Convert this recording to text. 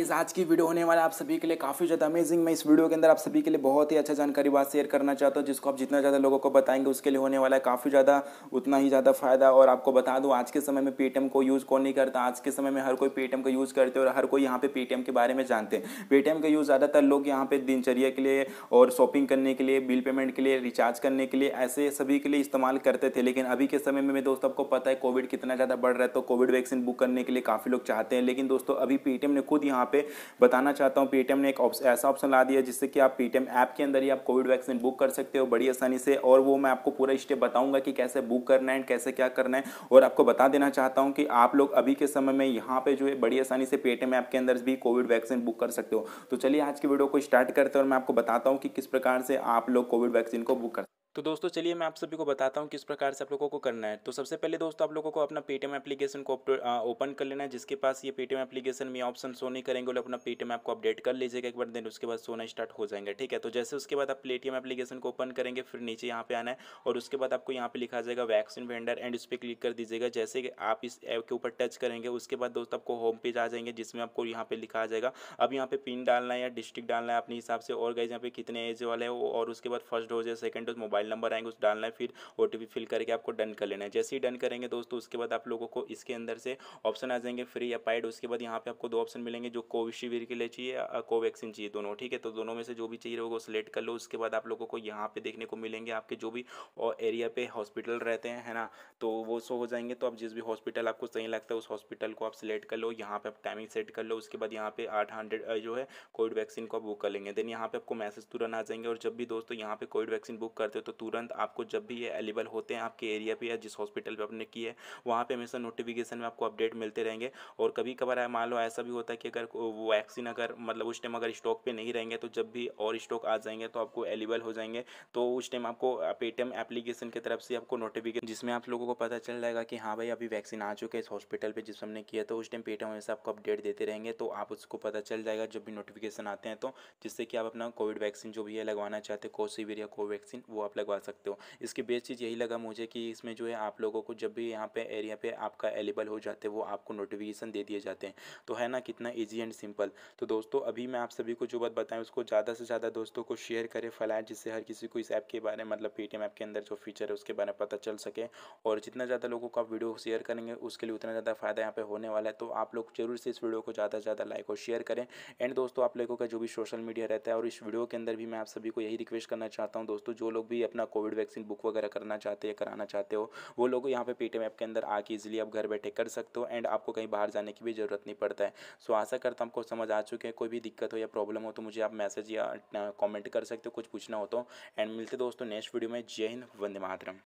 इस आज की वीडियो होने वाला आप सभी के लिए काफ़ी ज़्यादा अमेजिंग मैं इस वीडियो के अंदर आप सभी के लिए बहुत ही अच्छा जानकारी बात शेयर करना चाहता हूँ जिसको आप जितना ज़्यादा लोगों को बताएंगे उसके लिए होने वाला है काफ़ी ज़्यादा उतना ही ज़्यादा फायदा और आपको बता दूँ आज के समय में पेटीएम को यूज़ कौन नहीं करता आज के समय में हर कोई पेटीएम को यूज़ करते और हर कोई यहाँ पे पेटीएम के बारे में जानते हैं पेटीएम का यूज़ ज़्यादातर लोग यहाँ पे दिनचर्या के लिए और शॉपिंग करने के लिए बिल पेमेंट के लिए रिचार्ज करने के लिए ऐसे सभी के लिए इस्तेमाल करते थे लेकिन अभी के समय में दोस्तों आपको पता है कोविड कितना ज़्यादा बढ़ रहा है तो कोविड वैक्सीन बुक करने के लिए काफ़ी लोग चाहते हैं लेकिन दोस्तों अभी पेटीएम ने खुद यहाँ यहाँ पे बताना चाहता हूँ पेटीएम ने एक ऐसा ऑप्शन ला दिया जिससे कि आप पेटीएम ऐप के अंदर ही आप कोविड वैक्सीन बुक कर सकते हो बड़ी आसानी से और वो मैं आपको पूरा स्टेप बताऊंगा कि कैसे बुक करना है कैसे क्या करना है और आपको बता देना चाहता हूँ कि आप लोग अभी के समय में यहाँ पे जो है बड़ी आसानी से पेटीएम ऐप के अंदर भी कोविड वैक्सीन बुक कर सकते हो तो चलिए आज की वीडियो को स्टार्ट करते हैं और मैं आपको बताता हूँ कि किस प्रकार से आप लोग कोविड वैक्सीन को बुक कर तो दोस्तों चलिए मैं आप सभी को बताता हूँ किस प्रकार से आप लोगों को करना है तो सबसे पहले दोस्तों आप लोगों को अपना पेटीएम एप्लीकेशन को ओपन कर लेना है जिसके पास ये पेटीएम एप्लीकेशन में ऑप्शन शो नहीं करेंगे वो अपना पेटीएम ऐप को अपडेट कर लीजिएगा एक बार देन उसके बाद सोना स्टार्ट हो जाएंगे ठीक है तो जैसे उसके बाद आप पेटीएम एप्लीकेशन को ओपन करेंगे फिर नीचे यहाँ पे आना है और उसके बाद आपको यहाँ पे लिखा जाएगा वैक्सीन वेंडर एंड इस पर क्लिक कर दीजिएगा जैसे कि आप इस ऐप के ऊपर टच करेंगे उसके बाद दोस्तों आपको होम पेज आ जाएंगे जिसमें आपको यहाँ पे लिखा जाएगा अब यहाँ पे पिन डालना है या डिस्ट्रिक्ट डालना है अपने हिसाब से और गए यहाँ पे कितने एज वाले हो और उसके बाद फर्स्ट डोज या second dose mobile mobile number आएंगे उस डालना है फिर ओ फिल करके आपको डन कर लेना है जैसे ही डन करेंगे दोस्तों उसके बाद आप लोगों को इसके अंदर से ऑप्शन आ जाएंगे फ्री या पाइड उसके बाद यहाँ पे आपको दो ऑप्शन मिलेंगे जो कोविशीविर के लिए चाहिए कोवैक्सीन चाहिए दोनों ठीक है तो दोनों में से जो भी चाहिए वो सिलेक्ट कर लो उसके बाद आप लोगों को यहाँ पे देखने को मिलेंगे आपके जो भी एरिया पे हॉस्पिटल रहते हैं है ना तो वो सो हो जाएंगे तो आप जिस भी हॉस्पिटल आपको सही लगता है उस हॉस्पिटल को आप सिलेक्ट कर लो यहाँ पे आप टाइमिंग सेट कर लो उसके बाद यहाँ पे आठ हंड्रेड जो है कोविड वैक्सीन को आप बुक कर लेंगे देन यहाँ पे आपको मैसेज तुरंत आ जाएंगे और जब भी दोस्तों यहाँ पे कोविड वैक्सीन बुक करते हो तो तुरंत आपको जब भी ये अवेलेबल होते हैं आपके एरिया पे या जिस हॉस्पिटल पे आपने की है वहाँ पे हमेशा नोटिफिकेशन में आपको अपडेट मिलते रहेंगे और कभी कभार मान लो ऐसा भी होता है कि अगर वैक्सीन अगर मतलब उस टाइम अगर स्टॉक पर नहीं रहेंगे तो जब भी और स्टॉक आ जाएंगे तो आपको एलिबल हो जाएंगे तो उस टाइम आपको पेटीएम एप्लीकेशन की तरफ से आपको नोटिफिकेशन जिसमें आप लोगों को पता चल जाएगा कि हाँ भाई अभी वैक्सीन आ चुके हैं इस हॉस्पिटल पर जिस हमने किया तो उस टाइम पेटीएम हमेशा आपको अपडेट देते रहेंगे तो आप उसको पता चल जाएगा जब भी नोटिफिकेशन आते हैं तो जिससे कि आप अपना कोविड वैक्सीन जो भी है लगवाना चाहते हैं कोसिविर या कोवैक्सीन वो आप लग लगवा सकते हो इसकी बेस्ट चीज़ यही लगा मुझे कि इसमें जो है आप लोगों को जब भी यहाँ पे एरिया पे आपका एलिबल हो जाते हैं वो आपको नोटिफिकेशन दे दिए जाते हैं तो है ना कितना ईजी एंड सिंपल तो दोस्तों अभी मैं आप सभी को जो बात बताएं उसको ज़्यादा से ज़्यादा दोस्तों को शेयर करें फैलाएं जिससे हर किसी को इस ऐप के बारे में मतलब पेटीएम ऐप के अंदर जो फीचर है उसके बारे में पता चल सके और जितना ज़्यादा लोगों को आप वीडियो शेयर करेंगे उसके लिए उतना ज़्यादा फ़ायदा यहाँ पर होने वाला है तो आप लोग जरूर से इस वीडियो को ज़्यादा से ज़्यादा लाइक और शेयर करें एंड दोस्तों आप लोगों का जो भी सोशल मीडिया रहता है और इस वीडियो के अंदर भी मैं आप सभी को यही रिक्वेस्ट करना चाहता हूँ दोस्तों जो लोग भी अपने अपना कोविड वैक्सीन बुक वगैरह करना चाहते हैं कराना चाहते हो वो लोग यहाँ पे पेटीएम ऐप के अंदर आके इजिली आप घर बैठे कर सकते हो एंड आपको कहीं बाहर जाने की भी ज़रूरत नहीं पड़ता है सो आशा करता हूँ आपको समझ आ चुके हैं कोई भी दिक्कत हो या प्रॉब्लम हो तो मुझे आप मैसेज या कॉमेंट कर सकते हो कुछ पूछना हो तो एंड मिलते दोस्तों नेक्स्ट वीडियो में जय हिंद वंदे मातरम